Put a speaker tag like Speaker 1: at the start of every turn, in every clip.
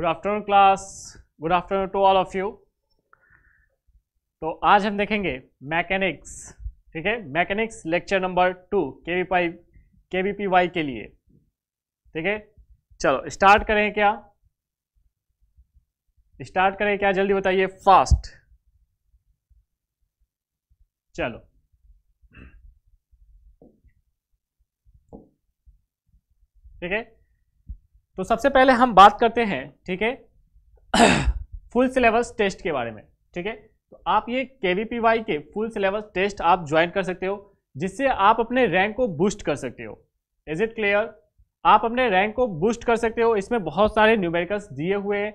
Speaker 1: good afternoon class good afternoon to all of you तो आज हम देखेंगे मैकेनिक्स ठीक है mechanics lecture number two K V P K V P Y के लिए ठीक है चलो स्टार्ट करें क्या स्टार्ट करें क्या जल्दी बताइए फास्ट चलो ठीक है तो सबसे पहले हम बात करते हैं ठीक है फुल सिलेबस टेस्ट के बारे में ठीक है तो आप ये के वी पी वाई के फुल सिलेबस टेस्ट आप ज्वाइन कर सकते हो जिससे आप अपने रैंक को बूस्ट कर सकते हो इज इट क्लियर आप अपने रैंक को बूस्ट कर सकते हो इसमें बहुत सारे न्यूमेरिकल्स दिए हुए हैं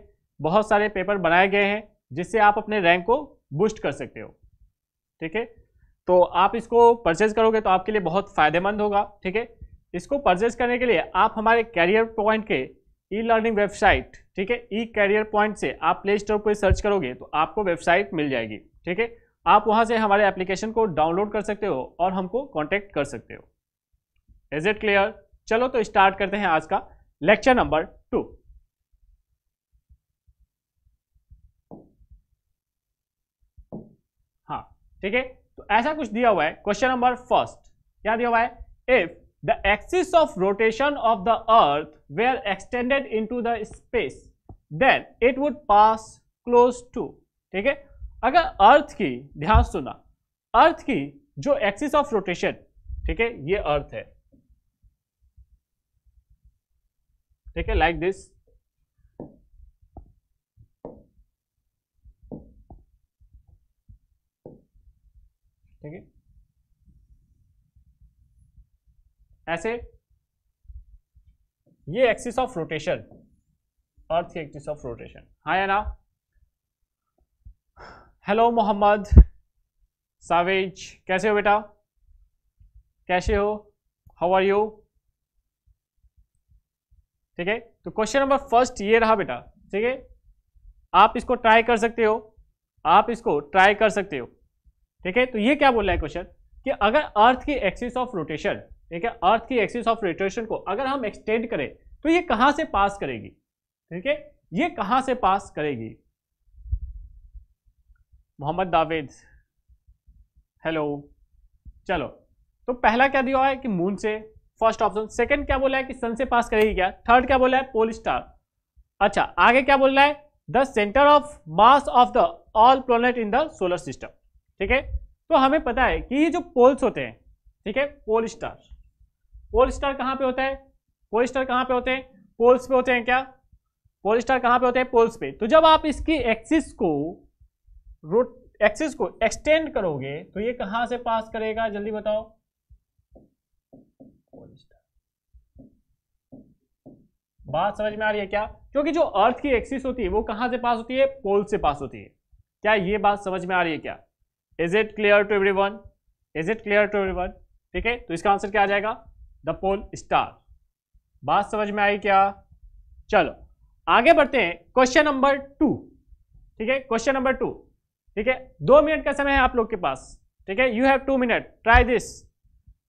Speaker 1: बहुत सारे पेपर बनाए गए हैं जिससे आप अपने रैंक को बूस्ट कर सकते हो ठीक है तो आप इसको परचेज करोगे तो आपके लिए बहुत फ़ायदेमंद होगा ठीक है इसको परचेज करने के लिए आप हमारे कैरियर पॉइंट के ई लर्निंग वेबसाइट ठीक है ई कैरियर पॉइंट से आप प्ले स्टोर पर सर्च करोगे तो आपको वेबसाइट मिल जाएगी ठीक है आप वहां से हमारे एप्लीकेशन को डाउनलोड कर सकते हो और हमको कॉन्टैक्ट कर सकते हो इज इट क्लियर चलो तो स्टार्ट करते हैं आज का लेक्चर नंबर टू हाँ ठीक है तो ऐसा कुछ दिया हुआ है क्वेश्चन नंबर फर्स्ट क्या दिया हुआ है if The axis of rotation of the earth were extended into the space then it would pass close to ठीक है अगर अर्थ की ध्यान सुना अर्थ की जो एक्सिस ऑफ रोटेशन ठीक है ये अर्थ है ठीक है लाइक दिस ठीक है ऐसे ये axis of rotation earth axis of rotation हाँ या ना हेलो मोहम्मद सावेज कैसे हो बेटा कैसे हो हाउ आर यू ठीक है तो क्वेश्चन नंबर फर्स्ट ये रहा बेटा ठीक है आप इसको ट्राई कर सकते हो आप इसको ट्राई कर सकते हो ठीक है तो ये क्या बोल रहा है क्वेश्चन कि अगर अर्थ की एक्सिस ऑफ रोटेशन ठीक है अर्थ की एक्सिस ऑफ रोटेशन को अगर हम एक्सटेंड करें तो ये कहां से पास करेगी ठीक है ये कहां से पास करेगी मोहम्मद दावेद हेलो चलो तो पहला क्या दिया है कि मून से फर्स्ट ऑप्शन सेकंड क्या बोला है कि सन से पास करेगी क्या थर्ड क्या बोला है पोल स्टार अच्छा आगे क्या बोल रहा है the centre of mass of the all planet in the solar system ठीक है तो हमें पता है कि ये जो पोल्स होते हैं ठीक है पोल स्टार पोल स्टार कहाँ पे होता है पोल स्टार कहाँ पे होते हैं पोल्स पे होते हैं क्या पोल स्टार कहाँ पे होते हैं पोल्स पे तो जब आप इसकी एक्सिस को रोट एक्सिस को एक्सटेंड करोगे तो ये कहाँ से पास करेगा जल्दी बताओ बात समझ में आ रही है क्या क्योंकि जो अर्थ की एक्सिस होती है वो कहां से पास होती है पोल से पास होती है क्या ये बात समझ में आ रही है क्या is it clear to everyone is it clear to everyone ठीक है तो इसका आंसर क्या आ जाएगा द पोल स्टार बात समझ में आई क्या चलो आगे बढ़ते हैं क्वेश्चन नंबर टू ठीक है क्वेश्चन नंबर टू ठीक है दो मिनट का समय है आप लोग के पास ठीक है you have two minute try this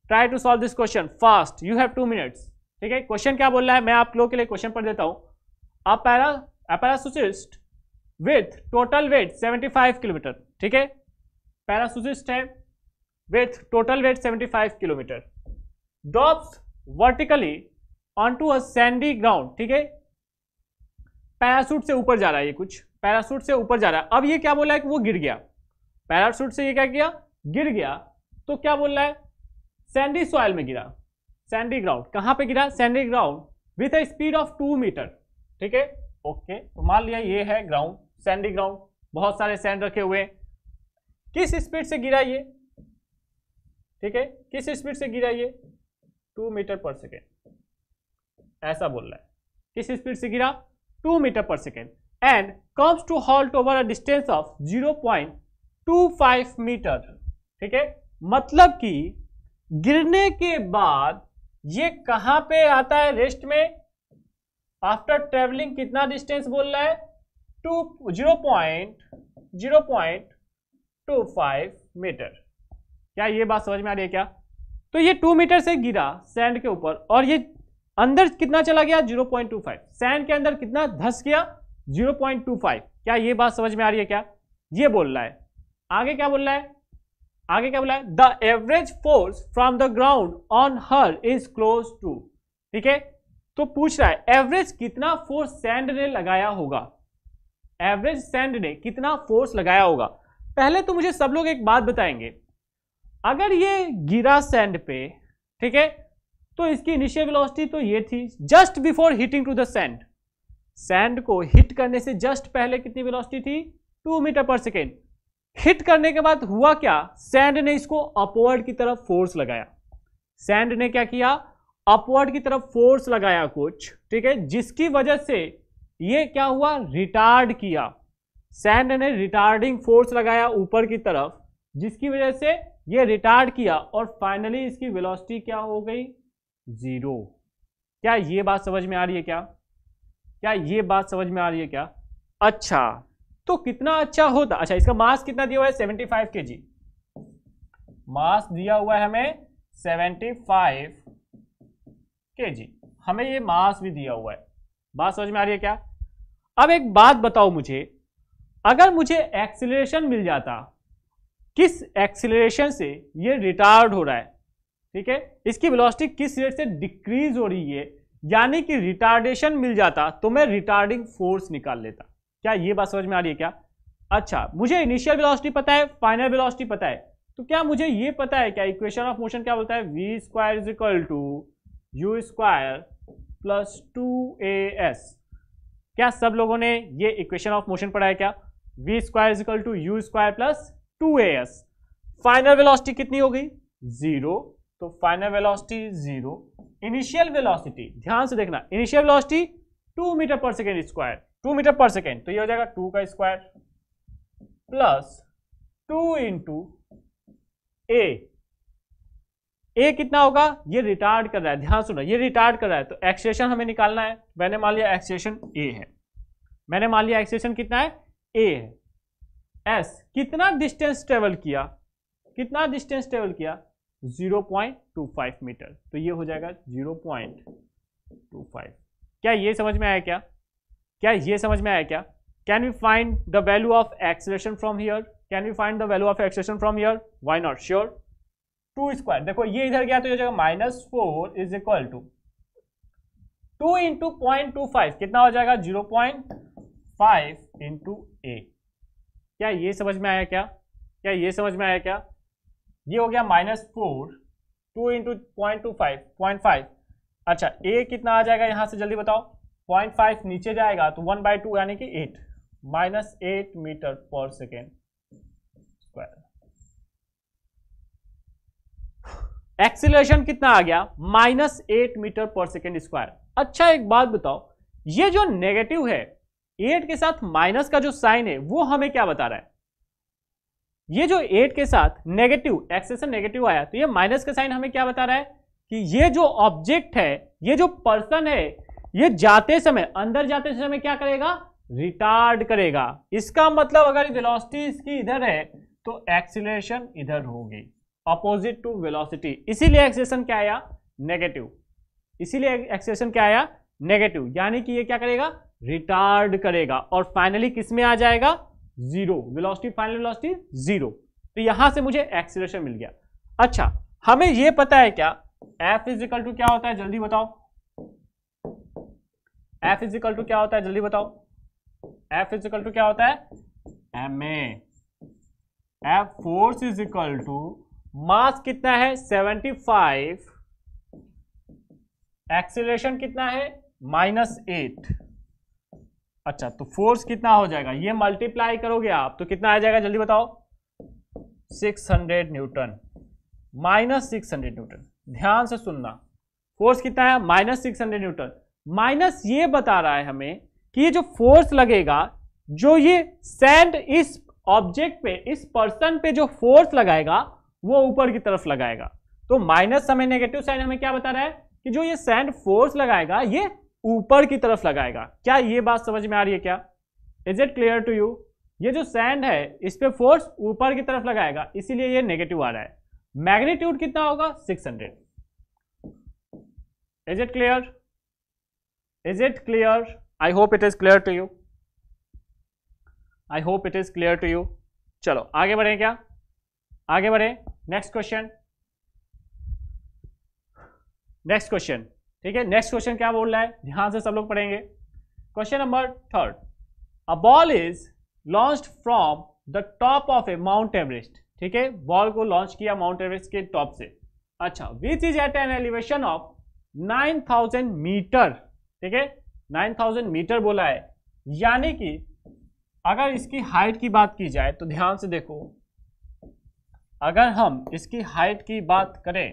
Speaker 1: try to solve this question fast you have two minutes ठीक है क्वेश्चन क्या बोल रहा है मैं आप लोगों के लिए क्वेश्चन पढ़ देता हूँ a parachutist with total weight 75 kilometre ठीक है पैरासुसिस्ट है with total weight 75 kilometre drops vertically onto a sandy ground ठीक है पैरासूट से ऊपर जा रहा है ये कुछ पैरासूट से ऊपर जा रहा है अब ये क्या बोला है कि वो गिर गया पैरासूट से ये क्या किया गिर गया तो क्या बोल रहा है सैंडी सॉयल में गिरा सैंडी ग्राउंड कहां पे गिरा sandy ground with a speed of two metre ठीक है ओके तो मान लिया ये है ग्राउंड सैंडी ग्राउंड बहुत सारे सैंड रखे हुए किस स्पीड से गिरा ये ठीक है किस स्पीड से गिरा ये टू मीटर पर सेकेंड ऐसा बोल रहा है किस स्पीड से गिरा two metre per second and comes to halt over a distance of zero point two five metre ठीक है मतलब कि गिरने के बाद ये कहां पे आता है रेस्ट में आफ्टर ट्रेवलिंग कितना डिस्टेंस बोल रहा है two zero point zero point two five metre क्या ये बात समझ में आ रही है क्या तो ये टू मीटर से गिरा सैंड के ऊपर और ये अंदर कितना चला गया 0.25 सैंड के अंदर कितना धस गया 0.25 क्या ये बात समझ में आ रही है क्या ये बोल रहा है आगे क्या बोल रहा है आगे क्या बोला है the average force from the ground on her is close to ठीक है तो पूछ रहा है एवरेज कितना फोर्स सैंड ने लगाया होगा एवरेज सैंड ने कितना फोर्स लगाया होगा पहले तो मुझे सब लोग एक बात बताएंगे अगर ये गिरा सैंड पे ठीक है तो इसकी इनिशियल वेलोसिटी तो ये थी just before hitting to the sand sand को हिट करने से जस्ट पहले कितनी वेलोसिटी थी two metre per second hit करने के बाद हुआ क्या सैंड ने इसको अपवर्ड की तरफ फोर्स लगाया सैंड ने क्या किया अपवर्ड की तरफ फोर्स लगाया कुछ ठीक है जिसकी वजह से ये क्या हुआ रिटार्ड किया सैंड ने रिटार्डिंग फोर्स लगाया ऊपर की तरफ जिसकी वजह से ये रिटार्ड किया और फाइनली इसकी वेलोसिटी क्या हो गई ज़ीरो क्या ये बात समझ में आ रही है क्या क्या ये बात समझ में आ रही है क्या अच्छा तो कितना अच्छा होता अच्छा इसका मास कितना दिया हुआ है सेवेंटी फाइव के जी मास दिया हुआ है हमें सेवेंटी फाइव के जी हमें ये मास भी दिया हुआ है बात समझ में आ रही है क्या अब एक बात बताओ मुझे अगर मुझे एक्सिलेशन मिल जाता किस एक्सिलेशन से ये रिटार्ड हो रहा है ठीक है इसकी वेलोसिटी किस रेट से डिक्रीज हो रही है यानी कि रिटार्डेशन मिल जाता तो मैं रिटार्डिंग फोर्स निकाल लेता क्या ये बात समझ में आ रही है क्या अच्छा मुझे इनिशियल वेलोसिटी पता है फाइनल वेलोसिटी पता है तो क्या मुझे ये पता है क्या इक्वेशन ऑफ मोशन क्या बोलता है v square is equal to u square plus two a s क्या सब लोगों ने ये इक्वेशन ऑफ मोशन पढ़ा है क्या v square is equal to u square plus two a s final velocity कितनी हो गई जीरो तो final velocity zero initial velocity ध्यान से देखना initial velocity two metre per second square two metre per second तो ये हो जाएगा टू का square plus two into a a कितना होगा ये रिटार्ड कर रहा है ध्यान सुनो ये रिटार्ड कर रहा है तो एक्सेशन हमें निकालना है मैंने मान लिया एक्सेशन ए है मैंने मान लिया एक्सेशन कितना है ए है एस कितना डिस्टेंस ट्रेवल किया कितना डिस्टेंस ट्रेवल किया 0.25 मीटर तो ये हो जाएगा 0.25 क्या ये समझ में आया क्या क्या ये समझ में आया क्या can we find the value of acceleration from here can we find the value of acceleration from here why not sure two square देखो ये इधर गया तो ये जाएगा minus four is equal to two into point two five कितना हो जाएगा zero point five into eight क्या ये समझ में आया क्या क्या ये समझ में आया क्या ये हो गया minus four two into point two five point five अच्छा ए कितना आ जाएगा यहाँ से जल्दी बताओ पॉइंट फाइव नीचे जाएगा तो वन बाई टू यानी कि eight minus eight metre per second square acceleration कितना आ गया minus eight metre per second square अच्छा एक बात बताओ ये जो नेगेटिव है एट के साथ माइनस का जो साइन है वो हमें क्या बता रहा है ये जो एट के साथ नेगेटिव एक्सेसन नेगेटिव आया तो ये माइनस का साइन हमें क्या बता रहा है कि ये जो ऑब्जेक्ट है ये जो पर्सन है ये जाते समय अंदर जाते समय क्या करेगा रिटार्ड करेगा इसका मतलब अगर वेलोसिटी इसकी इधर है तो एक्सीलरेशन इधर होगी अपोजिट टू वेलोसिटी इसीलिए एक्सेसन क्या आया नेगेटिव इसीलिए एक्सेसन क्या आया नेगेटिव यानी कि ये क्या करेगा रिटार्ड करेगा और फाइनली किस में आ जाएगा zero velocity final velocity zero तो यहां से मुझे एक्सीलरेशन मिल गया अच्छा हमें यह पता है क्या एफ इज इक्वल टू क्या होता है जल्दी बताओ एफ इज इक्वल टू क्या होता है जल्दी बताओ एफ इज इक्वल टू क्या होता है m a f force is equal to mass कितना है 75 एक्सीलरेशन कितना है माइनस एट अच्छा तो फोर्स कितना हो जाएगा ये मल्टीप्लाई करोगे आप तो कितना आ जाएगा जल्दी बताओ 600 न्यूटन माइनस सिक्स न्यूटन ध्यान से सुनना फोर्स कितना है माइनस सिक्स न्यूटन माइनस ये बता रहा है हमें कि ये जो फोर्स लगेगा जो ये सेंड इस ऑब्जेक्ट पे इस पर्सन पे जो फोर्स लगाएगा वो ऊपर की तरफ लगाएगा तो माइनस हमें नेगेटिव साइन हमें क्या बता रहा है कि जो ये सेंड फोर्स लगाएगा ये ऊपर की तरफ लगाएगा क्या ये बात समझ में आ रही है क्या is it clear to you ये जो सैंड है इस पर फोर्स ऊपर की तरफ लगाएगा इसीलिए ये नेगेटिव आ रहा है मैग्नीट्यूड कितना होगा 600 is it clear is it clear I hope it is clear to you I hope it is clear to you चलो आगे बढ़े क्या आगे बढ़े नेक्स्ट क्वेश्चन नेक्स्ट क्वेश्चन ठीक है नेक्स्ट क्वेश्चन क्या बोल रहा है ध्यान से सब लोग पढ़ेंगे question number third a ball is launch from the top of a Mount Everest ठीक है बॉल को लॉन्च किया माउंट एवरेस्ट के टॉप से अच्छा which is at an elevation of 9000 metre ठीक है 9000 मीटर बोला है यानी कि अगर इसकी हाइट की बात की जाए तो ध्यान से देखो अगर हम इसकी हाइट की बात करें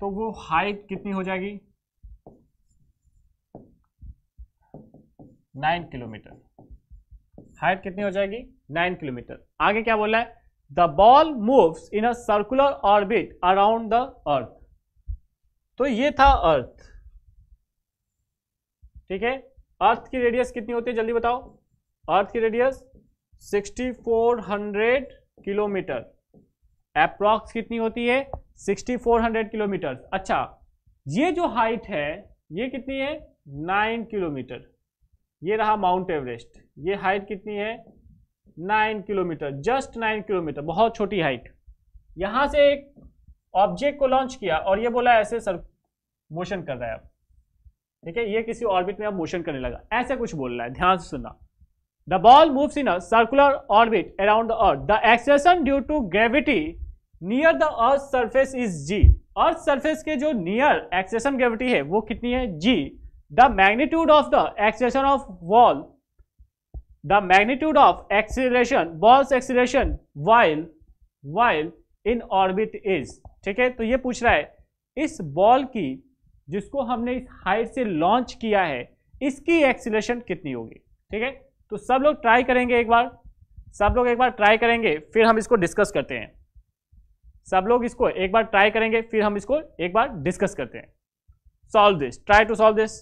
Speaker 1: तो वो हाइट कितनी हो जाएगी नाइन किलोमीटर हाइट कितनी हो जाएगी नाइन किलोमीटर आगे क्या बोला है the ball moves in a circular orbit around the earth तो ये था अर्थ ठीक है अर्थ की रेडियस कितनी होती है जल्दी बताओ अर्थ की radius sixty four hundred kilometre approx कितनी होती है सिक्सटी फोर हंड्रेड किलोमीटर अच्छा ये जो हाइट है ये कितनी है नाइन किलोमीटर ये रहा माउंट एवरेस्ट ये हाइट कितनी है nine kilometre just nine kilometre बहुत छोटी हाइट यहाँ से एक ऑब्जेक्ट को लॉन्च किया और ये बोला ऐसे सर मोशन कर रहा है अब ठीक है ये किसी ऑर्बिट में अब मोशन करने लगा ऐसा कुछ बोल रहा है ध्यान से सुनना the ball moves in a circular orbit around the earth the acceleration due to gravity near the earth surface is g earth surface के जो नियर एक्सेसन ग्रेविटी है वो कितनी है जी the magnitude of the acceleration of wall the magnitude of acceleration ball's acceleration while while in orbit is ठीक है तो ये पूछ रहा है इस बॉल की जिसको हमने इस हाइट से लॉन्च किया है इसकी एक्सीलरेशन कितनी होगी ठीक है तो सब लोग ट्राई करेंगे एक बार सब लोग एक बार ट्राई करेंगे फिर हम इसको डिस्कस करते हैं सब लोग इसको एक बार ट्राई करेंगे फिर हम इसको एक बार डिस्कस करते हैं solve this try to solve this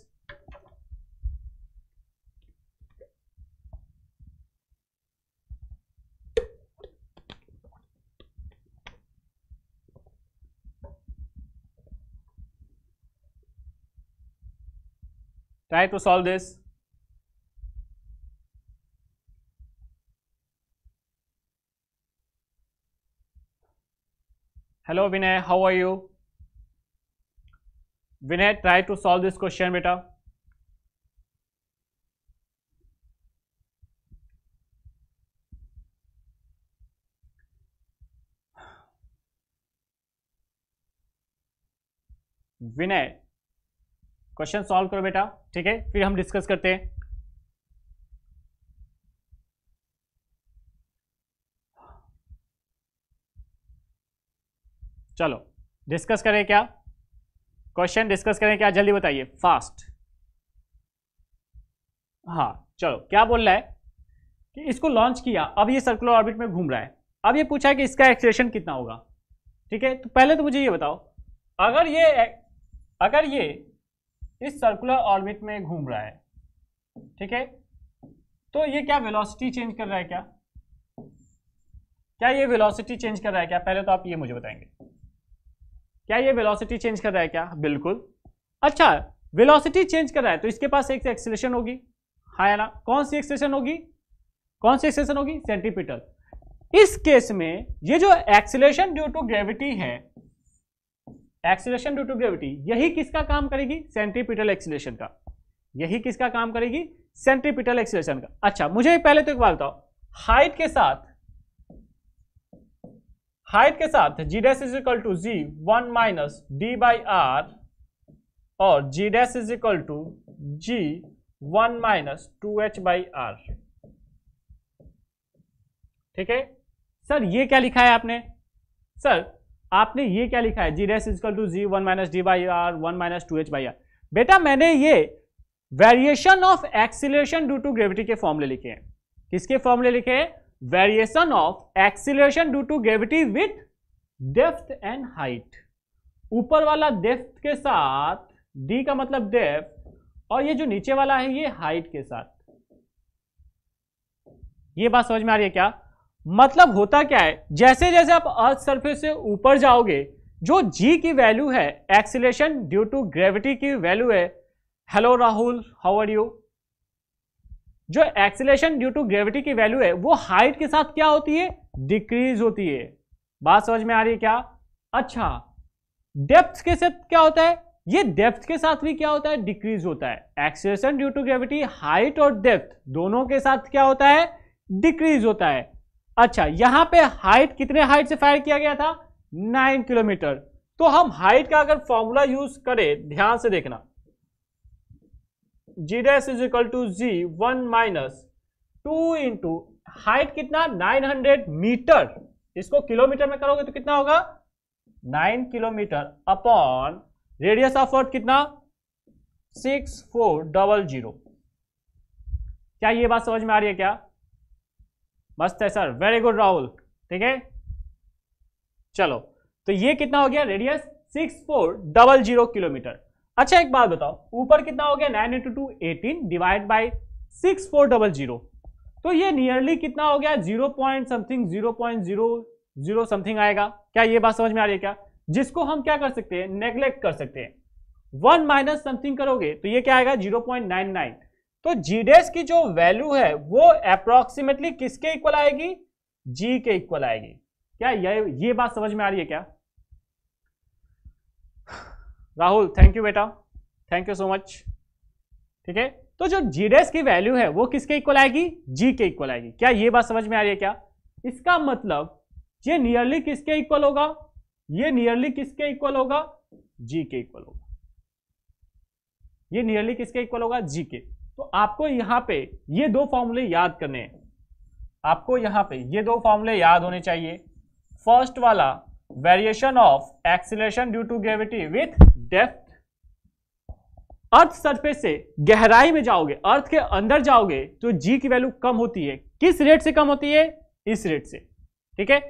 Speaker 1: try to solve this hello vinay how are you vinay try to solve this question beta vinay question solve करो बेटा ठीक है फिर हम डिस्कस करते हैं चलो डिस्कस करें क्या क्वेश्चन डिस्कस करें क्या जल्दी बताइए फास्ट हाँ चलो क्या बोल रहा है कि इसको लॉन्च किया अब ये सर्कुलर ऑर्बिट में घूम रहा है अब ये पूछा है कि इसका एक्सेलेशन कितना होगा ठीक है तो पहले तो मुझे ये बताओ अगर ये अगर ये इस सर्कुलर ऑर्बिट में घूम रहा है ठीक है तो ये क्या वेलोसिटी चेंज कर रहा है क्या क्या ये वेलोसिटी चेंज कर रहा है क्या पहले तो आप ये मुझे बताएंगे क्या ये वेलोसिटी चेंज कर रहा है क्या बिल्कुल अच्छा वेलोसिटी चेंज कर रहा है तो इसके पास एक एक्सेलेशन होगी हाँ ना कौन सी एक्सेलेशन होगी कौन सी एक्सेलेशन होगी सेंटीपीटल इस केस में ये जो एक्सेलेशन ड्यू टू ग्रेविटी है एक्सीलेशन ड्यू टू ग्रेविटी यही किसका काम करेगी सेंट्रीपिटल एक्सीलेशन का यही किसका काम करेगी सेंट्रीपिटल एक्सीलेशन का अच्छा मुझे पहले तो एक बार बताओ हाइट के साथ हाइट के साथ g dash is equal to g one minus d by r और g dash is equal to g one minus two h by r ठीक है सर ये क्या लिखा है आपने सर आपने ये क्या लिखा है g dash is equal to g one minus d by r one minus two h by r बेटा मैंने ये variation of acceleration due to gravity के फॉर्मले लिखे हैं किसके फॉर्मले लिखे हैं variation of acceleration due to gravity with depth and height ऊपर वाला डेफ्थ के साथ डी का मतलब डेफ्थ और ये जो नीचे वाला है ये हाइट के साथ ये बात समझ में आ रही है क्या मतलब होता क्या है जैसे जैसे आप अर्थ सरफेस से ऊपर जाओगे जो जी की वैल्यू है एक्सीलेशन ड्यू टू ग्रेविटी की वैल्यू है hello Rahul how are you जो एक्सीलेशन ड्यू टू ग्रेविटी की वैल्यू है वो हाइट के साथ क्या होती है डिक्रीज होती है बात समझ में आ रही है क्या अच्छा डेप्थ के साथ क्या होता है ये डेप्थ के साथ भी क्या होता है डिक्रीज होता है acceleration due to gravity height और डेप्थ दोनों के साथ क्या होता है डिक्रीज होता है अच्छा यहां पे हाइट कितने हाइट से फायर किया गया था नाइन किलोमीटर तो हम हाइट का अगर फॉर्मूला यूज करें ध्यान से देखना g dash is equal to g one minus two into height कितना 900 मीटर इसको किलोमीटर में करोगे तो कितना होगा 9 kilometre upon radius of earth कितना 6400 क्या ये बात समझ में आ रही है क्या मस्त है सर वेरी गुड राहुल ठीक है चलो तो ये कितना हो गया radius six four double zero kilometre अच्छा एक बात बताओ ऊपर कितना हो गया nine into two eighteen divide by six four double zero तो ये नियरली कितना हो गया zero point something zero point zero zero something आएगा क्या ये बात समझ में आ रही है क्या जिसको हम क्या कर सकते हैं नेग्लेक्ट कर सकते हैं वन माइनस समथिंग करोगे तो ये क्या आएगा जीरो पॉइंट नाइन नाइन तो जी डैश की जो वैल्यू है वो अप्रोक्सीमेटली किसके इक्वल आएगी जी के इक्वल आएगी क्या ये ये बात समझ में आ रही है क्या राहुल थैंक यू बेटा थैंक यू सो मच ठीक है तो जो जी डैश की वैल्यू है वो किसके इक्वल आएगी जी के इक्वल आएगी क्या ये बात समझ में आ रही है क्या इसका मतलब ये नियरली किसके इक्वल होगा ये नियरली किसके इक्वल होगा जी के इक्वल होगा ये नियरली किसके इक्वल होगा जी के तो आपको यहां पे ये दो फॉर्मूले याद करने हैं आपको यहां पे ये दो फॉर्मूले याद होने चाहिए फर्स्ट वाला variation of acceleration due to gravity with depth earth surface से गहराई में जाओगे अर्थ के अंदर जाओगे तो जी की वैल्यू कम होती है किस रेट से कम होती है इस रेट से ठीक है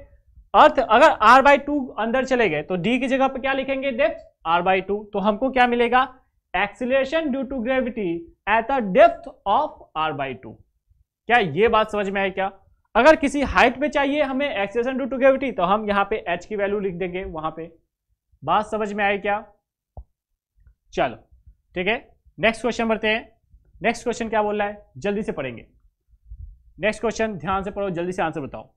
Speaker 1: अर्थ अगर आर बाई टू अंदर चले गए तो डी की जगह पर क्या लिखेंगे डेप्थ आर बाई टू तो हमको क्या मिलेगा acceleration due to gravity at the depth of r by two क्या ये बात समझ में आई क्या अगर किसी हाइट पे चाहिए हमें एक्सीलरेशन ड्यू टू ग्रेविटी तो हम यहां पे h की वैल्यू लिख देंगे वहां पे बात समझ में आई क्या चलो ठीक है नेक्स्ट क्वेश्चन बढ़ते हैं नेक्स्ट क्वेश्चन क्या बोल रहा है जल्दी से पढ़ेंगे नेक्स्ट क्वेश्चन ध्यान से पढ़ो जल्दी से आंसर बताओ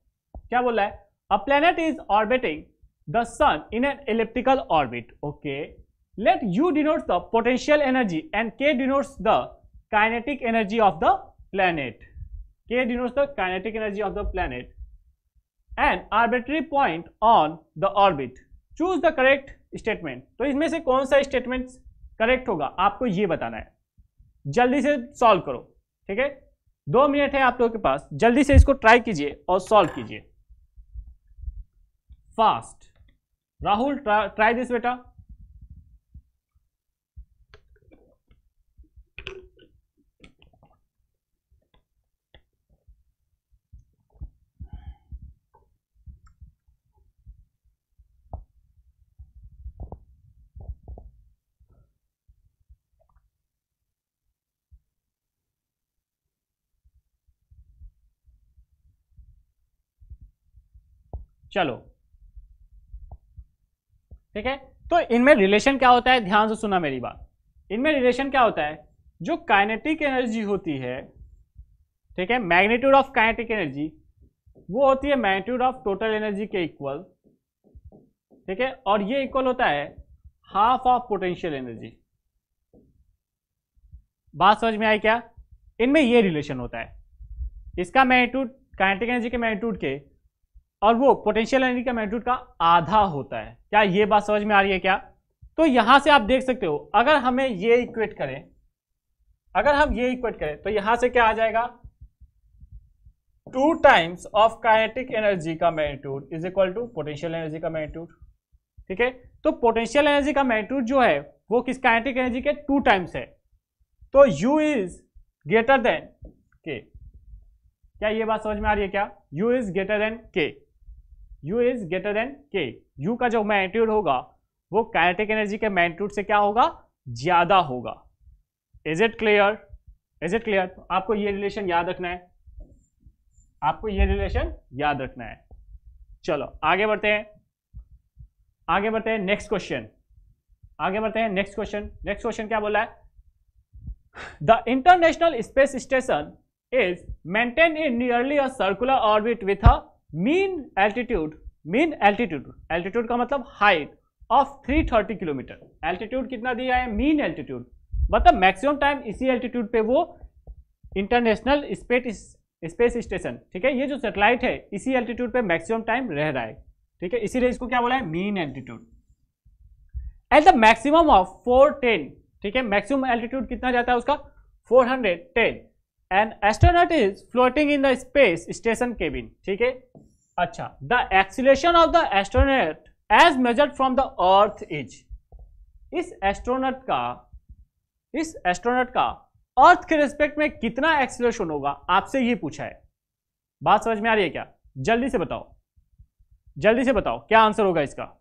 Speaker 1: क्या बोल रहा है a planet is orbiting the sun in an elliptical orbit okay let u denotes the potential energy and k denotes the kinetic energy of the planet k denotes the kinetic energy of the planet an arbitrary point on the orbit choose the correct statement तो इसमें से कौन सा statement correct होगा आपको ये बताना है जल्दी से solve करो ठीक है दो मिनट है आप लोगों के पास जल्दी से इसको try कीजिए और solve कीजिए fast राहुल try this बेटा चलो ठीक है तो इनमें रिलेशन क्या होता है ध्यान से सुना मेरी बात इनमें रिलेशन क्या होता है जो काइनेटिक एनर्जी होती है ठीक है मैग्नीट्यूड ऑफ काइनेटिक एनर्जी वो होती है मैग्नीट्यूड ऑफ टोटल एनर्जी के इक्वल ठीक है और ये इक्वल होता है हाफ ऑफ पोटेंशियल एनर्जी बात समझ में आई क्या इनमें ये रिलेशन होता है इसका मैग्नीट्यूड काइनेटिक एनर्जी के मैग्नीट्यूड के और वो पोटेंशियल एनर्जी का मैग्नीट्यूड का आधा होता है क्या ये बात समझ में आ रही है क्या तो यहां से आप देख सकते हो अगर हमें ये इक्वेट करें अगर हम ये इक्वेट करें तो यहां से क्या आ जाएगा two times of kinetic energy का magnitude is equal to potential energy का मैग्नीट्यूड ठीक है तो पोटेंशियल एनर्जी का मैग्नीट्यूड जो है वो किस काइनेटिक एनर्जी के टू टाइम्स है तो u is greater than k क्या ये बात समझ में आ रही है क्या u is greater than k u is greater than k u का जो मैग्नीट्यूड होगा वो काइनेटिक एनर्जी के मैग्नीट्यूड से क्या होगा ज्यादा होगा is it clear is it clear आपको ये रिलेशन याद रखना है आपको ये रिलेशन याद रखना है चलो आगे बढ़ते हैं आगे बढ़ते हैं नेक्स्ट क्वेश्चन आगे बढ़ते हैं नेक्स्ट क्वेश्चन नेक्स्ट क्वेश्चन क्या बोला है the international space station is maintain in nearly a circular orbit with a mean altitude mean altitude altitude का मतलब हाइट ऑफ 330 किलोमीटर एल्टीट्यूड कितना दिया है मीन एल्टीट्यूड मतलब मैक्सिमम टाइम इसी एल्टीट्यूड पे वो इंटरनेशनल स्पेस स्टेशन ठीक है ये जो सेटेलाइट है इसी एल्टीट्यूड पे मैक्सिमम टाइम रह रहा है ठीक है इसीलिए इसको क्या बोला है mean altitude at the maximum of 410 ठीक है मैक्सिमम एल्टीट्यूड कितना जाता है उसका 410 an astronaut is floating in the space station cabin ठीक है अच्छा the acceleration of the astronaut as measured from the earth is इस एस्ट्रोनॉट का इस एस्ट्रोनॉट का अर्थ के रिस्पेक्ट में कितना एक्सीलेशन होगा आपसे ये पूछा है बात समझ में आ रही है क्या जल्दी से बताओ जल्दी से बताओ क्या आंसर होगा इसका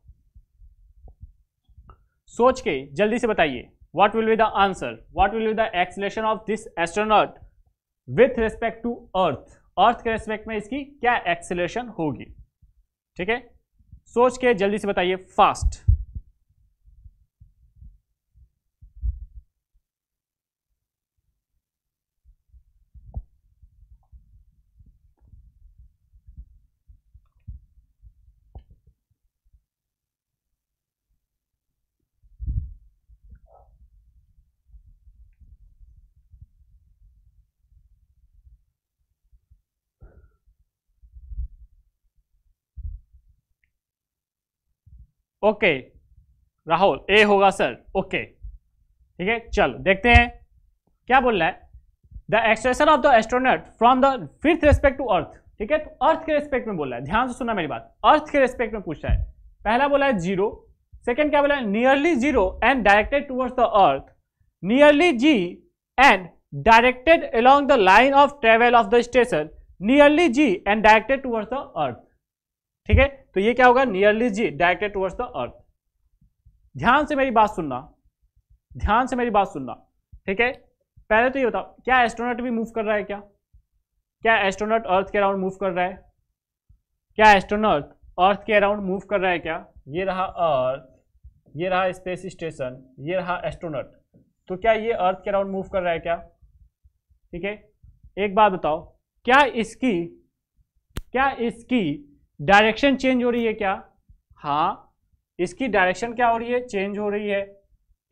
Speaker 1: सोच के जल्दी से बताइए what will be the answer what will be the acceleration of this astronaut with respect to earth earth के रेस्पेक्ट में इसकी क्या एक्सेलेशन होगी ठीक है सोच के जल्दी से बताइए फास्ट ओके राहुल ए होगा सर ओके ठीक है चल देखते हैं क्या बोल रहा है the expression of the astronaut from the fifth respect to earth ठीक है तो अर्थ के रेस्पेक्ट में बोल रहा है ध्यान से सुना मेरी बात अर्थ के रेस्पेक्ट में पूछ रहा है पहला बोला है जीरो सेकेंड क्या बोला है nearly zero and directed towards the earth nearly g and directed along the line of travel of the station nearly g and directed towards the earth ठीक है तो ये क्या होगा nearly g directed towards the earth ध्यान से मेरी बात सुनना ध्यान से मेरी बात सुनना ठीक है पहले तो ये बताओ क्या एस्ट्रोनॉट भी मूव कर रहा है क्या क्या एस्ट्रोनॉट अर्थ के अराउंड मूव कर रहा है क्या एस्ट्रोनॉट अर्थ के अराउंड मूव कर रहा है क्या ये रहा अर्थ ये रहा स्पेस स्टेशन ये रहा एस्ट्रोनॉट तो क्या ये अर्थ के अराउंड मूव कर रहा है क्या ठीक है एक बात बताओ क्या इसकी क्या इसकी डायरेक्शन चेंज हो रही है क्या हाँ इसकी डायरेक्शन क्या हो रही है चेंज हो रही है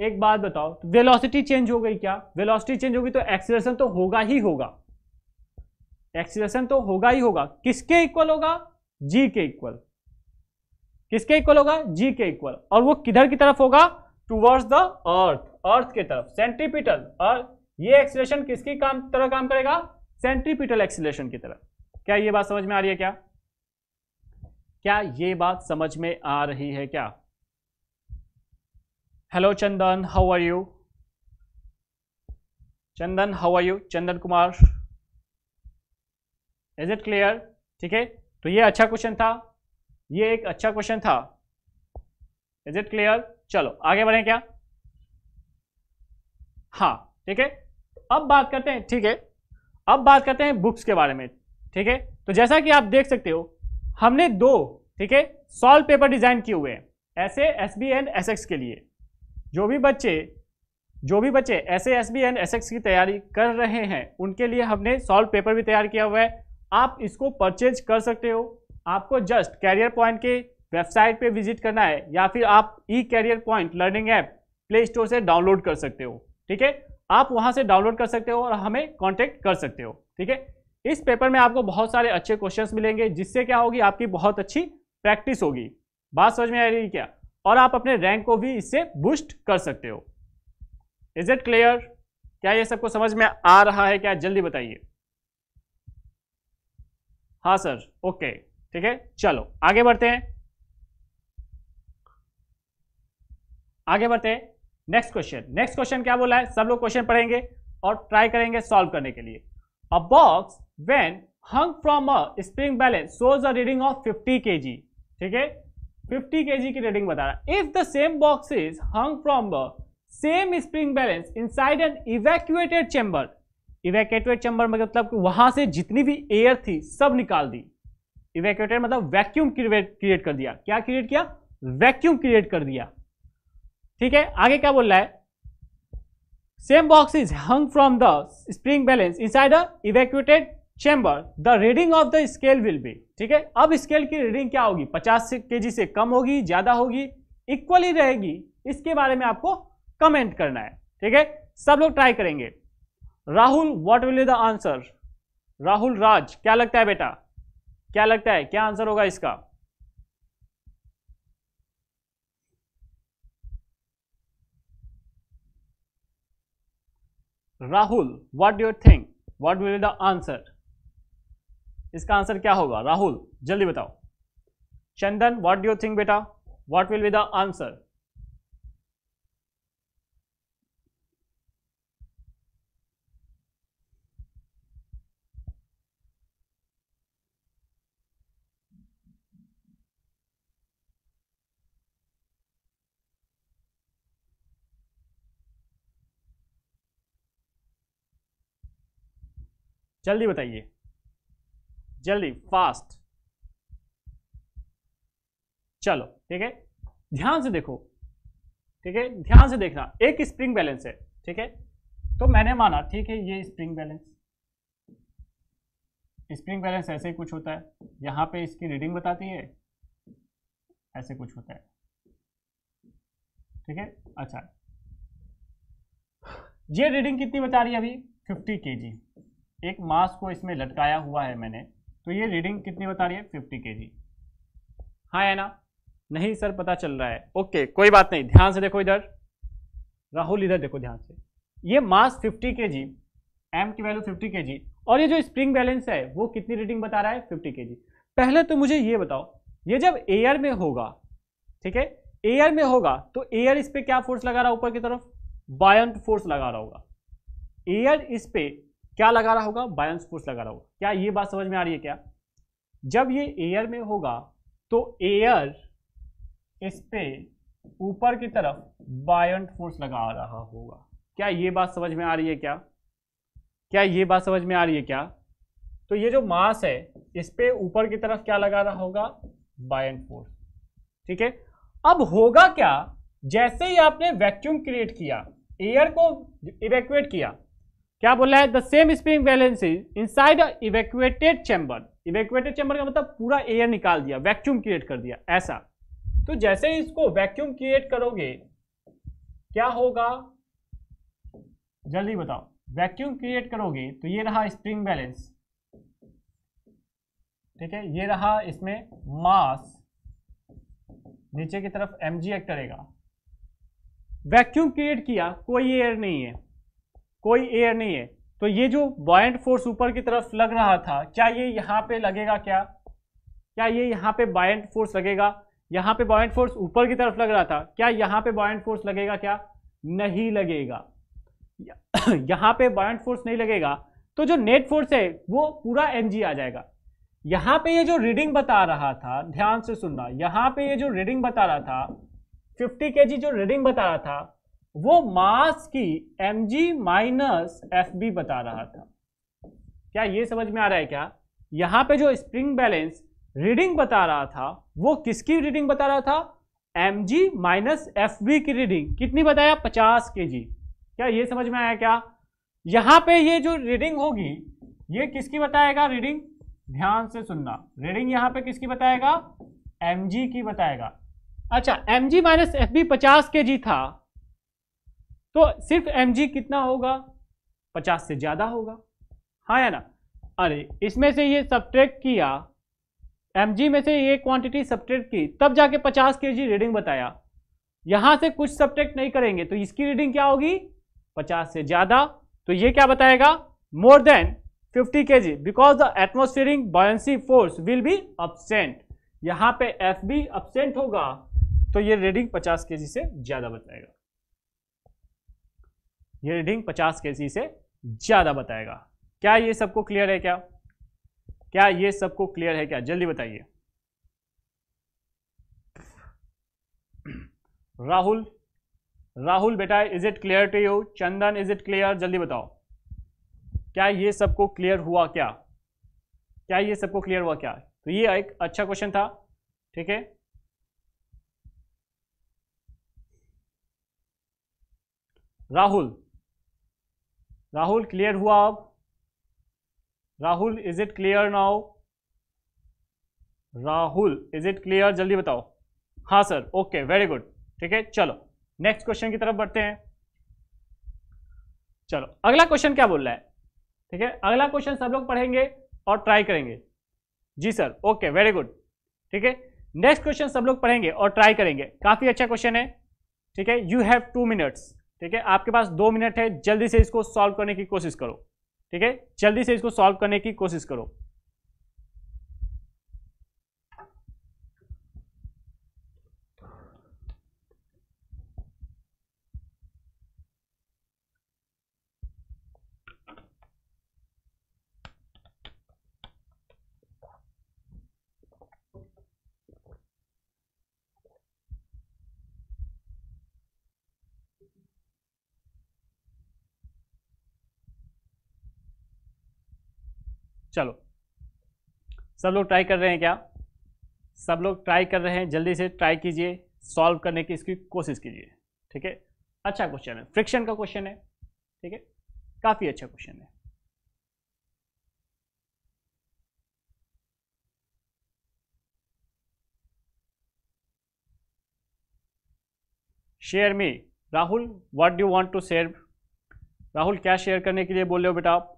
Speaker 1: एक बात बताओ तो वेलोसिटी चेंज हो गई क्या वेलोसिटी चेंज होगी तो एक्सीलरेशन तो होगा ही होगा एक्सीलरेशन तो होगा ही होगा किसके इक्वल होगा जी के इक्वल किसके इक्वल होगा जी के इक्वल और वो किधर की तरफ होगा टूवर्ड्स द अर्थ अर्थ के तरफ सेंट्रीपिटल और ये एक्सीलरेशन किसकी काम तरह काम करेगा सेंट्रीपिटल एक्सीलरेशन की तरफ क्या ये बात समझ में आ रही है क्या क्या ये बात समझ में आ रही है क्या hello Chandan how are you Chandan how are you Chandan Kumar is it clear ठीक है तो ये अच्छा क्वेश्चन था ये एक अच्छा क्वेश्चन था इज इट क्लियर चलो आगे बढ़े क्या हाँ ठीक है अब बात करते हैं ठीक है अब बात करते हैं बुक्स के बारे में ठीक है तो जैसा कि आप देख सकते हो हमने दो ठीक है सॉल्व पेपर डिजाइन किए हुए हैं ऐसे S B and S X के लिए जो भी बच्चे जो भी बच्चे ऐसे S B and S X की तैयारी कर रहे हैं उनके लिए हमने सॉल्व पेपर भी तैयार किया हुआ है आप इसको परचेज कर सकते हो आपको जस्ट कैरियर पॉइंट के वेबसाइट पे विजिट करना है या फिर आप e career Point learning app Play Store से डाउनलोड कर सकते हो ठीक है आप वहां से डाउनलोड कर सकते हो और हमें कॉन्टेक्ट कर सकते हो ठीक है इस पेपर में आपको बहुत सारे अच्छे क्वेश्चंस मिलेंगे जिससे क्या होगी आपकी बहुत अच्छी प्रैक्टिस होगी बात समझ में आ रही है क्या और आप अपने रैंक को भी इससे बूस्ट कर सकते हो इज इट क्लियर क्या ये सबको समझ में आ रहा है क्या जल्दी बताइए हाँ सर ओके ठीक है चलो आगे बढ़ते हैं आगे बढ़ते हैं नेक्स्ट क्वेश्चन नेक्स्ट क्वेश्चन क्या बोला है सब लोग क्वेश्चन पढ़ेंगे और ट्राई करेंगे सॉल्व करने के लिए a box when hung from a spring balance shows a reading of 50 kg ठीक है 50 kg की रीडिंग बता रहा if the same box is hung from same spring balance side an evacuated chamber evacuated chamber मतलब वहां से जितनी भी एयर थी सब निकाल दी इवैक्यूएटेड मतलब वैक्यूम क्रिएट कर दिया क्या क्रिएट किया वैक्यूम क्रिएट कर दिया ठीक है आगे क्या बोल रहा है same box is hung from the spring balance side a evacuated chamber the reading of the scale will be ठीक है अब स्केल की रीडिंग क्या होगी 50 के से कम होगी ज्यादा होगी इक्वली रहेगी इसके बारे में आपको कमेंट करना है ठीक है सब लोग ट्राई करेंगे Rahul what will the answer Rahul Raj क्या लगता है बेटा क्या लगता है क्या आंसर होगा इसका Rahul what do you think What will the answer इसका आंसर क्या होगा राहुल जल्दी बताओ Chandan what do you think बेटा what will be the answer जल्दी बताइए जल्दी फास्ट चलो ठीक है ध्यान से देखो ठीक है ध्यान से देखना एक स्प्रिंग बैलेंस है ठीक है तो मैंने माना ठीक है ये स्प्रिंग बैलेंस स्प्रिंग बैलेंस ऐसे कुछ होता है यहां पे इसकी रीडिंग बताती है ऐसे कुछ होता है ठीक है अच्छा ये रीडिंग कितनी बता रही है अभी 50 के एक मास को इसमें लटकाया हुआ है मैंने तो ये रीडिंग कितनी बता रही है फिफ्टी के जी हाँ है ना नहीं सर पता चल रहा है ओके कोई बात नहीं ध्यान से देखो इधर राहुल इधर देखो ध्यान से ये मास 50 के जी एम की वैल्यू 50 के जी और ये जो स्प्रिंग बैलेंस है वो कितनी रीडिंग बता रहा है 50 के जी पहले तो मुझे ये बताओ ये जब एयर में होगा ठीक है एयर में होगा तो एयर इस पर क्या फोर्स लगा रहा है ऊपर की तरफ बायंट फोर्स लगा रहा होगा एयर इस पर क्या लगा रहा होगा बैलेंस फोर्स लगा रहा होगा क्या ये बात समझ में आ रही है क्या जब ये एयर में होगा तो एयर इस पे ऊपर की तरफ बायंट फोर्स लगा रहा होगा क्या ये बात समझ में आ रही है क्या क्या ये बात समझ में आ रही है क्या तो ये जो मास है इस पे ऊपर की तरफ क्या लगा रहा होगा बायंट फोर्स ठीक है अब होगा क्या जैसे ही आपने वैक्यूम क्रिएट किया एयर को इवेक्युएट किया क्या बोला है the same spring balance is in side evacuated chamber evacuated chamber का मतलब पूरा एयर निकाल दिया वैक्यूम क्रिएट कर दिया ऐसा तो जैसे ही इसको वैक्यूम क्रिएट करोगे क्या होगा जल्दी बताओ वैक्यूम क्रिएट करोगे तो ये रहा स्प्रिंग बैलेंस ठीक है ये रहा इसमें मास नीचे की तरफ एम जी एक्ट करेगा वैक्यूम क्रिएट किया कोई एयर नहीं है कोई एयर नहीं है तो ये जो बॉयंट फोर्स ऊपर की तरफ लग रहा था क्या ये यहाँ पे लगेगा क्या क्या ये यहाँ पे बॉयंट फोर्स लगेगा यहाँ पे बॉयंट फोर्स ऊपर की तरफ लग रहा था क्या यहाँ पे बॉयंट फोर्स लगेगा क्या नहीं लगेगा यहाँ पे बॉयंट फोर्स नहीं लगेगा तो जो नेट फोर्स है वो पूरा एम आ जाएगा यहाँ पे ये जो रीडिंग बता रहा था ध्यान से सुनना यहाँ पे ये जो रीडिंग बता रहा था 50 के जो रीडिंग बता रहा था वो मास की m g minus f b बता रहा था क्या ये समझ में आ रहा है क्या यहां पे जो स्प्रिंग बैलेंस रीडिंग बता रहा था वो किसकी रीडिंग बता रहा था m g minus f b की रीडिंग कितनी बताया पचास के जी क्या ये समझ में आया क्या यहां पे ये जो रीडिंग होगी ये किसकी बताएगा रीडिंग ध्यान से सुनना रीडिंग यहां पे किसकी बताएगा एम जी की बताएगा अच्छा m g minus f b पचास के जी था तो सिर्फ एम कितना होगा पचास से ज़्यादा होगा हाँ या ना अरे इसमें से ये सब्ट्रैक्ट किया एम में से ये क्वांटिटी सब्ट्रैक्ट की तब जाके 50 के रीडिंग बताया यहां से कुछ सब्ट्रैक्ट नहीं करेंगे तो इसकी रीडिंग क्या होगी 50 से ज़्यादा तो ये क्या बताएगा मोर than 50 k g because the atmospheric buoyancy force will be absent यहां पे एफ बी अपसेंट होगा तो ये रीडिंग 50 के जी से ज़्यादा बताएगा ये रीडिंग पचास के से ज़्यादा बताएगा क्या ये सबको क्लियर है क्या क्या ये सबको क्लियर है क्या जल्दी बताइए राहुल राहुल बेटा is it clear to you Chandan is it clear जल्दी बताओ क्या ये सबको क्लियर हुआ क्या क्या ये सबको क्लियर हुआ क्या तो ये एक अच्छा क्वेश्चन था ठीक है राहुल राहुल क्लियर हुआ अब Rahul is it clear now Rahul is it clear जल्दी बताओ हाँ सर ओके वेरी गुड ठीक है चलो नेक्स्ट क्वेश्चन की तरफ बढ़ते हैं चलो अगला क्वेश्चन क्या बोल रहा है ठीक है अगला क्वेश्चन सब लोग पढ़ेंगे और ट्राई करेंगे जी सर ओके वेरी गुड ठीक है नेक्स्ट क्वेश्चन सब लोग पढ़ेंगे और ट्राई करेंगे काफ़ी अच्छा क्वेश्चन है ठीक है यू हैव टू मिनट्स ठीक है आपके पास दो मिनट है जल्दी से इसको सॉल्व करने की कोशिश करो ठीक है जल्दी से इसको सॉल्व करने की कोशिश करो चलो सब लोग ट्राई कर रहे हैं क्या सब लोग ट्राई कर रहे हैं जल्दी से ट्राई कीजिए सॉल्व करने की इसकी कोशिश कीजिए ठीक है अच्छा क्वेश्चन है फ्रिक्शन का क्वेश्चन है ठीक है काफ़ी अच्छा क्वेश्चन है share me Rahul what do want to share Rahul क्या शेयर करने के लिए बोल रहे हो बेटा आप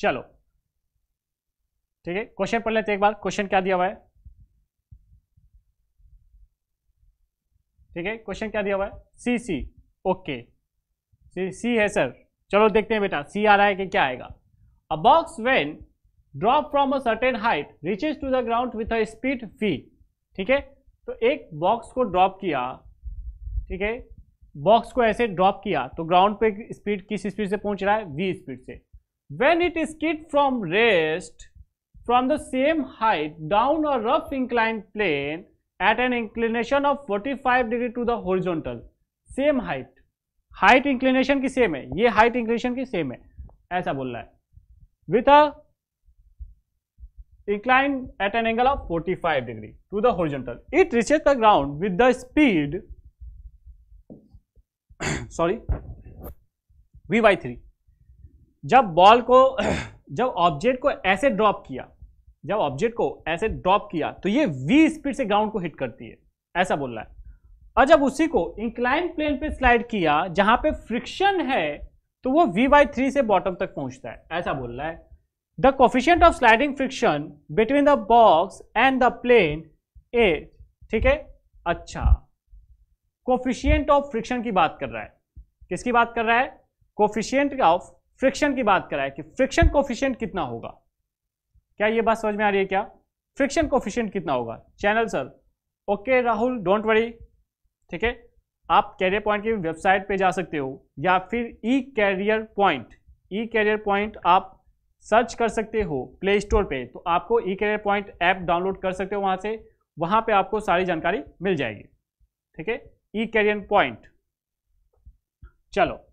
Speaker 1: चलो ठीक है क्वेश्चन पढ़ लेते एक बार क्वेश्चन क्या दिया हुआ है ठीक है क्वेश्चन क्या दिया हुआ है सी सी ओके सी सी है सर चलो देखते हैं बेटा सी आ रहा है कि क्या आएगा a box when drop from a certain height reaches to the ground with a speed v ठीक है तो एक बॉक्स को ड्रॉप किया ठीक है बॉक्स को ऐसे ड्रॉप किया तो ग्राउंड पे स्पीड किस स्पीड से पहुंच रहा है वी स्पीड से when it is skid from rest from the same height down a rough inclined plane at an inclination of 45 degree to the horizontal same height height inclination ki same hai ye height inclination ki same hai aisa bol raha hai with a inclined at an angle of 45 degree to the horizontal it reaches the ground with the speed sorry v by 3 जब ball को जब object को ऐसे drop किया जब object को ऐसे drop किया तो ये वी स्पीड से ग्राउंड को हिट करती है ऐसा बोल रहा है और जब उसी को इंक्लाइन प्लेन पे स्लाइड किया जहां पे फ्रिक्शन है तो वो वी बाई थ्री से बॉटम तक पहुंचता है ऐसा बोल रहा है the coefficient of sliding friction between the box and the plane a ठीक है अच्छा कोफिशियंट ऑफ फ्रिक्शन की बात कर रहा है किसकी बात कर रहा है कोफिशियंट ऑफ फ्रिक्शन की बात कराए कि फ्रिक्शन कोफिशियंट कितना होगा क्या ये बात समझ में आ रही है क्या फ्रिक्शन कोफिशियंट कितना होगा channel sir okay Rahul don't worry ठीक है आप कैरियर पॉइंट की वेबसाइट पे जा सकते हो या फिर e career point e career point आप सर्च कर सकते हो प्ले स्टोर पे तो आपको e career point app download कर सकते हो वहाँ से वहाँ पे आपको सारी जानकारी मिल जाएगी ठीक है ई कैरियर पॉइंट चलो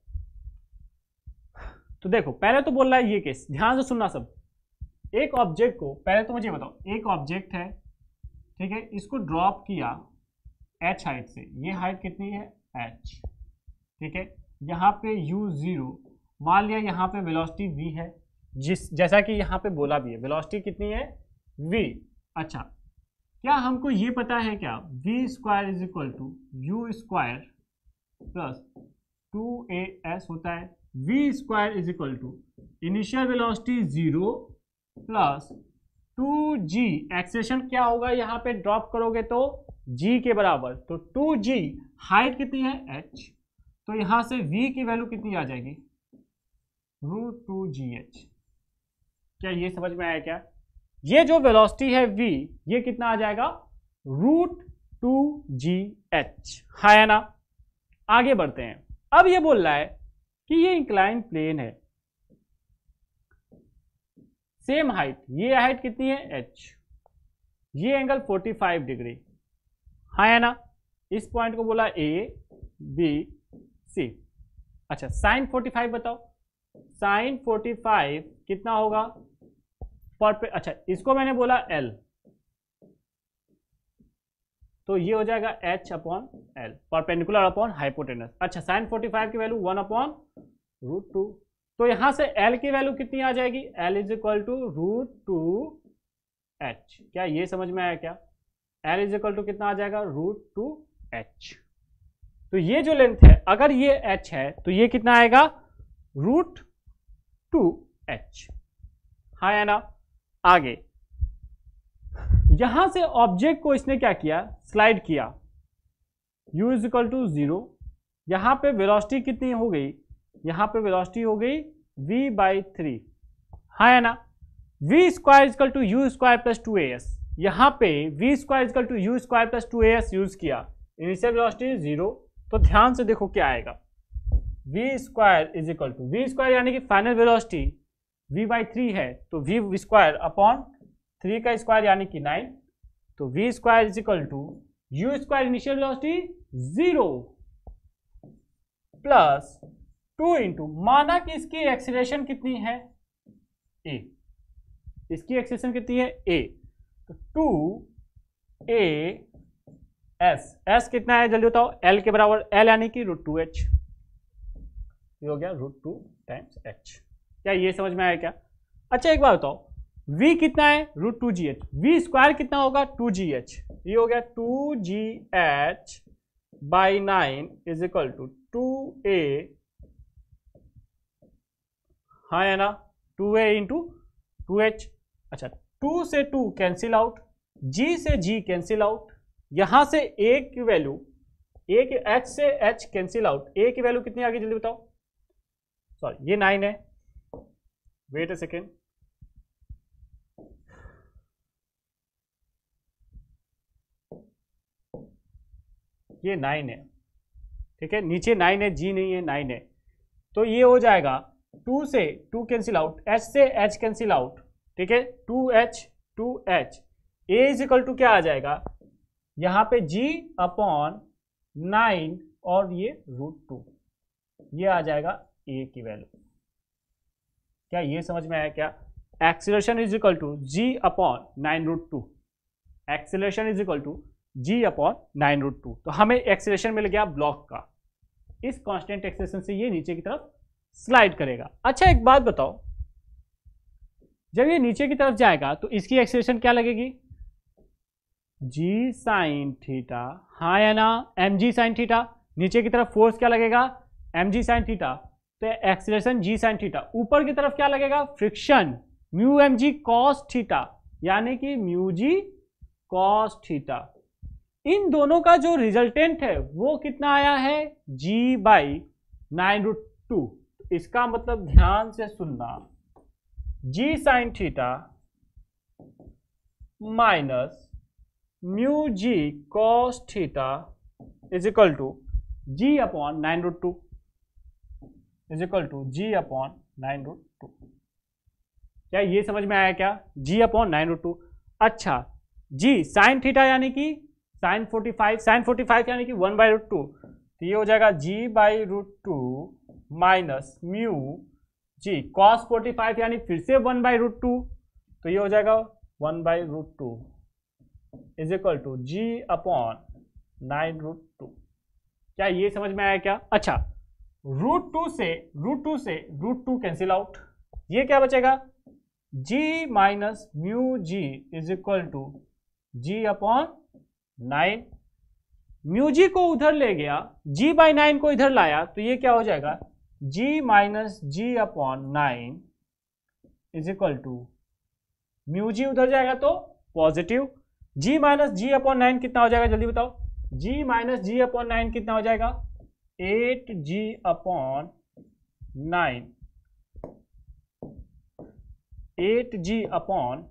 Speaker 1: तो देखो पहले तो बोल रहा है ये केस ध्यान से सुनना सब एक ऑब्जेक्ट को पहले तो मुझे बताओ एक ऑब्जेक्ट है ठीक है इसको ड्रॉप किया एच हाइट से ये हाइट कितनी है एच ठीक है यहाँ पे यू ज़ीरो मान लिया यहाँ पे वेलोसिटी वी है जिस जैसा कि यहाँ पे बोला भी है वेलोसिटी कितनी है वी अच्छा क्या हमको ये पता है क्या v square is equal to u square plus two a s होता है v square is equal to initial velocity zero plus two g acceleration क्या होगा यहाँ पे ड्रॉप करोगे तो जी के बराबर तो टू जी हाइट कितनी है एच तो यहाँ से वी की वैल्यू कितनी आ जाएगी रूट टू जी एच क्या ये समझ में आया क्या ये जो वेलोसिटी है v ये कितना आ जाएगा रूट टू जी एच है ना आगे बढ़ते हैं अब ये बोल रहा है कि ये इंक्लाइन प्लेन है सेम हाइट ये हाइट कितनी है एच ये एंगल 45 डिग्री हाँ है ना इस पॉइंट को बोला ए बी सी अच्छा साइन 45 बताओ साइन 45 कितना होगा पर अच्छा इसको मैंने बोला एल तो ये हो जाएगा h upon l perpendicular upon hypotenuse अच्छा साइन फोर्टी फाइव की value one upon root two तो यहां से एल की वैल्यू कितनी आ जाएगी l is equal to root two h क्या ये समझ में आया क्या एल इज इक्वल टू कितना आ जाएगा रूट टू एच तो ये जो लेंथ है अगर ये एच है तो ये कितना आएगा रूट टू एच हाँ है ना आगे यहां से ऑब्जेक्ट को इसने क्या किया स्लाइड किया u is equal to zero यहाँ पे वेलोसिटी कितनी हो गई यहाँ पे वेलोसिटी हो गई v बाई थ्री हाँ है ना v square is equal to u square plus two a s यहाँ पे v square is equal to u square plus two a s use किया इनिशियल वेलोसिटी जीरो तो ध्यान से देखो क्या आएगा v square is equal to v square यानी कि final velocity v by three है तो v स्क्वायर अपॉन थ्री का स्क्वायर यानी कि नाइन तो v square is equal to u square initial velocity zero plus two into माना कि इसकी एक्सीलरेशन कितनी है ए इसकी एक्सीलरेशन कितनी है ए तो टू ए एस एस कितना है जल्दी बताओ एल के बराबर एल यानी कि रूट टू एच ये हो गया रूट टू टाइम्स एच क्या ये समझ में आया क्या अच्छा एक बार बताओ वी कितना है root two g h v square कितना होगा टू जी एच ये हो गया two g h by nine is equal to two a हाँ है ना two a into two h अच्छा टू से टू कैंसिल आउट जी से जी कैंसिल आउट यहां से ए की वैल्यू ए एच से एच कैंसिल आउट ए की वैल्यू कितनी आ गई जल्दी बताओ सॉरी ये नाइन है वेट अ सेकेंड ये नाइन है ठीक है नीचे नाइन है जी नहीं है नाइन है तो ये हो जाएगा टू से टू कैंसिल आउट एच से एच कैंसिल आउट ठीक है two h two h a is equal to क्या आ जाएगा यहां पे जी अपॉन नाइन और ये रूट टू ये आ जाएगा ए की वैल्यू क्या ये समझ में आया क्या acceleration is equal to g upon nine root two acceleration is equal to g upon nine root two तो हमें एक्सेलेशन मिल गया ब्लॉक का इस कांस्टेंट एक्सेलेशन से ये नीचे की तरफ स्लाइड करेगा अच्छा एक बात बताओ जब ये नीचे की तरफ जाएगा तो इसकी एक्सेलेशन क्या लगेगी जी साइन थीटा हाँ या ना एम जी साइन थीटा नीचे की तरफ फोर्स क्या लगेगा एम जी साइन थीटा तो एक्सेलेशन जी साइन थीटा ऊपर की तरफ क्या लगेगा friction mu m g cos theta यानी कि म्यू जी कॉस थीटा इन दोनों का जो रिजल्टेंट है वो कितना आया है g by nine root two इसका मतलब ध्यान से सुनना g sine theta minus mu g cos theta is equal to g upon nine root two is equal to g upon nine root two क्या ये समझ में आया क्या g upon nine root two अच्छा जी साइन थीटा यानी कि sine forty five sine forty five यानी कि वन बाई रूट टू तो ये हो जाएगा g by root two minus mu g cos forty five यानी फिर से वन बाई रूट टू तो ये हो जाएगा one by root two is equal to g upon nine root two क्या ये समझ में आया क्या अच्छा रूट टू से रूट टू से रूट टू कैंसिल आउट ये क्या बचेगा g minus mu g is equal to g upon nine mu g को उधर ले गया जी बाई नाइन को इधर लाया तो ये क्या हो जाएगा g minus g upon nine is equal to mu g उधर जाएगा तो positive g minus g upon nine कितना हो जाएगा जल्दी बताओ g minus g upon nine कितना हो जाएगा eight g upon nine eight g upon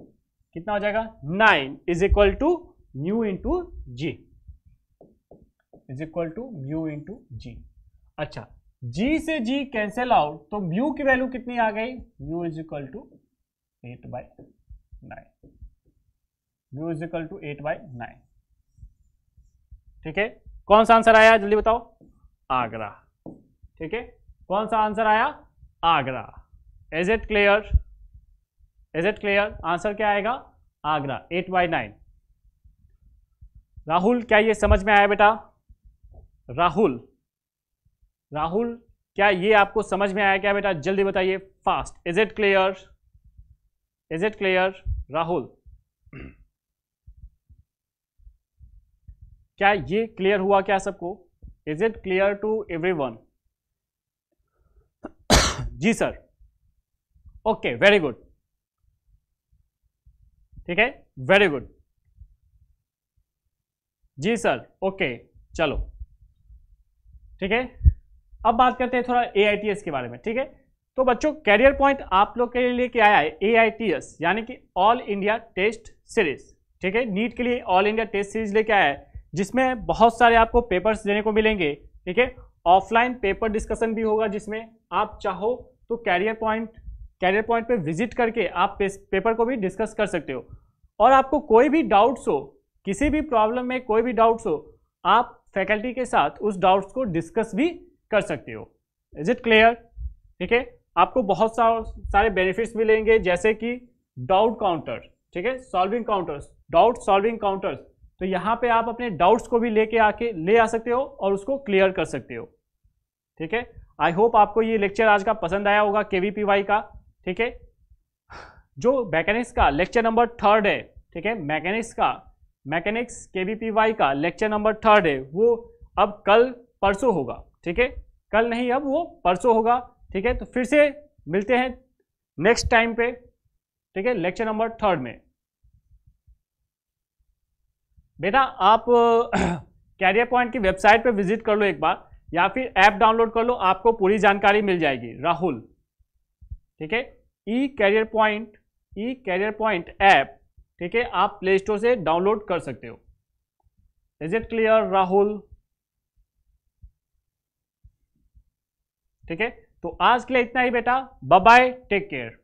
Speaker 1: कितना हो जाएगा nine is equal to mu into g is equal to mu into g अच्छा जी से जी कैंसिल आउट तो म्यू की वैल्यू कितनी आ गई mu is equal to eight by nine mu is equal to eight by nine ठीक है कौन सा आंसर आया जल्दी बताओ आगरा ठीक है कौन सा आंसर आया Agra is it clear is it clear answer क्या आएगा Agra eight by nine Rahul क्या ये समझ में आया बेटा राहुल राहुल क्या ये आपको समझ में आया क्या बेटा जल्दी बताइए fast is it clear is it clear Rahul क्या ये क्लियर हुआ क्या सबको is it clear to everyone जी सर ओके वेरी गुड ठीक है वेरी गुड जी सर ओके चलो ठीक है अब बात करते हैं थोड़ा ए के बारे में ठीक है तो बच्चों कैरियर पॉइंट आप लोग के लिए क्या आया है ए यानी कि ऑल इंडिया टेस्ट सीरीज ठीक है नीट के लिए ऑल इंडिया टेस्ट सीरीज लेके आया है जिसमें बहुत सारे आपको पेपर्स देने को मिलेंगे ठीक है ऑफलाइन पेपर डिस्कशन भी होगा जिसमें आप चाहो तो कैरियर पॉइंट कैरियर पॉइंट पे विजिट करके आप पेपर को भी डिस्कस कर सकते हो और आपको कोई भी डाउट्स हो किसी भी प्रॉब्लम में कोई भी डाउट्स हो आप फैकल्टी के साथ उस डाउट्स को डिस्कस भी कर सकते हो इज इट क्लियर ठीक है आपको बहुत सा, सारे बेनिफिट्स मिलेंगे जैसे कि डाउट काउंटर ठीक है solving counters doubt solving counters तो यहाँ पे आप अपने डाउट्स को भी लेके आके ले आ सकते हो और उसको क्लियर कर सकते हो ठीक है आई होप आपको ये लेक्चर आज का पसंद आया होगा के का ठीक है जो मैकेनिक्स का लेक्चर नंबर थर्ड है ठीक है मैकेनिक्स का मैकेनिक्स के का लेक्चर नंबर थर्ड है वो अब कल परसों होगा ठीक है कल नहीं अब वो परसों होगा ठीक है तो फिर से मिलते हैं नेक्स्ट टाइम पे ठीक है लेक्चर नंबर थर्ड में बेटा आप कैरियर पॉइंट की वेबसाइट पे विजिट कर लो एक बार या फिर ऐप डाउनलोड कर लो आपको पूरी जानकारी मिल जाएगी राहुल ठीक है e career point e career point app ठीक है आप प्ले स्टोर से डाउनलोड कर सकते हो इज इट क्लियर राहुल ठीक है तो आज के लिए इतना ही बेटा बाय टेक केयर